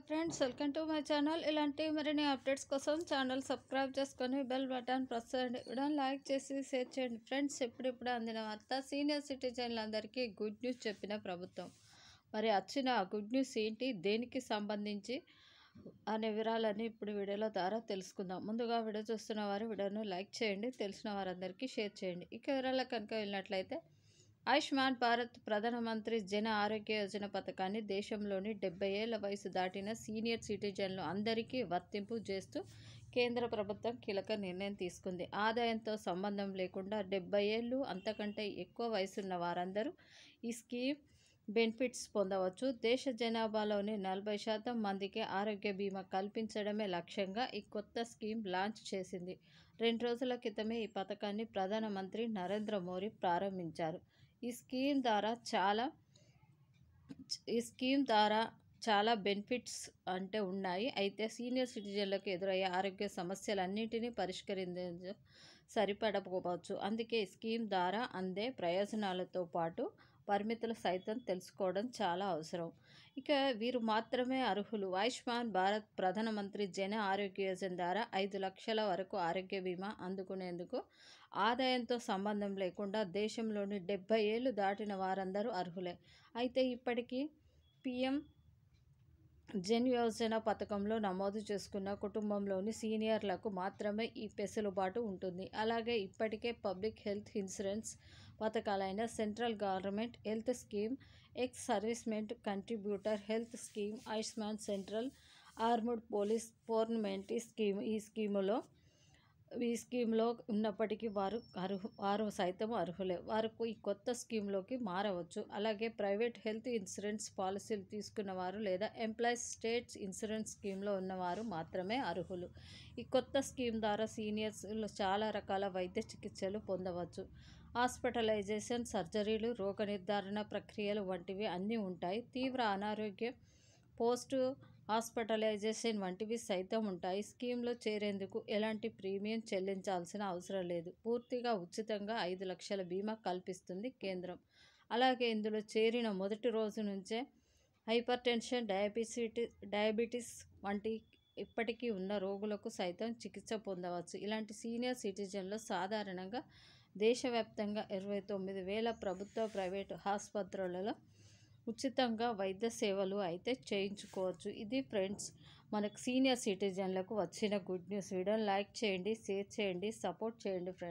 hi friends welcome to my channel ఇలాంటి మరిన్ని updates కోసం ఛానల్ సబ్స్క్రైబ్ చేసుకొని బెల్ బటన్ ప్రెస్ చేయండి వీడియో లైక్ చేసి షేర్ చేయండి ఫ్రెండ్స్ ఇప్పుడిప్పుడు అందిన వార్త సీనియర్ సిటిజన్లందరికీ గుడ్ న్యూస్ చెప్పిన ప్రభుత్వం మరి వచ్చిన గుడ్ న్యూస్ ఏంటి దేనికి సంబంధించి అనే వివరాలన్నీ ఇప్పుడు వీడియోల ద్వారా తెలుసుకుందాం ముందుగా వీడియో చూస్తున్న వారు వీడియోను లైక్ చేయండి తెలిసిన వారందరికీ షేర్ చేయండి ఇక వివరాల కనుక వెళ్ళినట్లయితే ఆయుష్మాన్ భారత్ ప్రధానమంత్రి జన ఆరోగ్య యోజన పథకాన్ని దేశంలోని డెబ్బై ఏళ్ల వయసు దాటిన సీనియర్ సిటిజన్లు అందరికీ వర్తింపు చేస్తూ కేంద్ర ప్రభుత్వం కీలక నిర్ణయం తీసుకుంది ఆదాయంతో సంబంధం లేకుండా డెబ్బై ఏళ్ళు అంతకంటే ఎక్కువ వయసున్న వారందరూ ఈ స్కీమ్ బెనిఫిట్స్ పొందవచ్చు దేశ జనాభాలోని నలభై శాతం మందికి ఆరోగ్య బీమా కల్పించడమే లక్ష్యంగా ఈ కొత్త స్కీమ్ లాంచ్ చేసింది రెండు రోజుల క్రితమే ఈ పథకాన్ని ప్రధానమంత్రి నరేంద్ర మోడీ ప్రారంభించారు स्कीम द्वारा चला स्कीम द्वारा చాలా బెనిఫిట్స్ అంటే ఉన్నాయి అయితే సీనియర్ సిటిజన్లకు ఎదురయ్యే ఆరోగ్య సమస్యలన్నింటినీ పరిష్కరించు సరిపడకపోవచ్చు అందుకే స్కీమ్ ద్వారా అందే ప్రయోజనాలతో పాటు పరిమితులు సైతం తెలుసుకోవడం చాలా అవసరం ఇక వీరు మాత్రమే అర్హులు ఆయుష్మాన్ భారత్ ప్రధానమంత్రి జన ఆరోగ్య యోజన ద్వారా ఐదు లక్షల వరకు ఆరోగ్య బీమా అందుకునేందుకు ఆదాయంతో సంబంధం లేకుండా దేశంలోని డెబ్బై ఏళ్ళు దాటిన వారందరూ అర్హులే అయితే ఇప్పటికీ పిఎం జన్ యోజన పథకంలో నమోదు చేసుకున్న కుటుంబంలోని సీనియర్లకు మాత్రమే ఈ వెసులుబాటు ఉంటుంది అలాగే ఇప్పటికే పబ్లిక్ హెల్త్ ఇన్సూరెన్స్ పథకాలైన central government health scheme ex servicemen contributor health scheme Ayushman central armed police ఫోర్నమెంట్ స్కీమ్ ఈ స్కీములో ఈ స్కీమ్లో ఉన్నప్పటికీ వారు అర్హు వారు సైతం అర్హులే వారు ఈ కొత్త స్కీమ్లోకి మారవచ్చు అలాగే ప్రైవేట్ హెల్త్ ఇన్సూరెన్స్ పాలసీలు తీసుకున్నవారు లేదా ఎంప్లాయీస్ స్టేట్స్ ఇన్సూరెన్స్ స్కీమ్లో ఉన్నవారు మాత్రమే అర్హులు ఈ కొత్త స్కీమ్ ద్వారా సీనియర్స్ చాలా రకాల వైద్య చికిత్సలు పొందవచ్చు హాస్పిటలైజేషన్ సర్జరీలు రోగ నిర్ధారణ ప్రక్రియలు వంటివి అన్నీ ఉంటాయి తీవ్ర అనారోగ్యం పోస్ట్ హాస్పిటలైజేషన్ వంటివి సైతం ఉంటాయి స్కీమ్లో చేరేందుకు ఎలాంటి ప్రీమియం చెల్లించాల్సిన అవసరం లేదు పూర్తిగా ఉచితంగా ఐదు లక్షల బీమా కల్పిస్తుంది కేంద్రం అలాగే ఇందులో చేరిన మొదటి రోజు నుంచే హైపర్ టెన్షన్ డయాబెటిస్ డయాబెటీస్ వంటి ఇప్పటికీ ఉన్న రోగులకు సైతం చికిత్స పొందవచ్చు ఇలాంటి సీనియర్ సిటిజన్లు సాధారణంగా దేశవ్యాప్తంగా ఇరవై తొమ్మిది వేల ప్రభుత్వ ప్రైవేటు ఆసుపత్రులలో ఉచితంగా వైద్య సేవలు అయితే చేయించుకోవచ్చు ఇది ఫ్రెండ్స్ మనకు సీనియర్ సిటిజన్లకు వచ్చిన గుడ్ న్యూస్ వీడియో లైక్ చేయండి షేర్ చేయండి సపోర్ట్ చేయండి ఫ్రెండ్స్